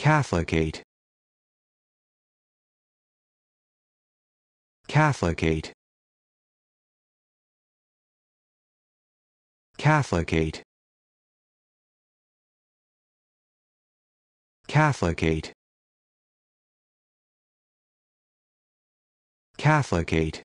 Catholicate Catholicate Catholicate Catholicate Catholicate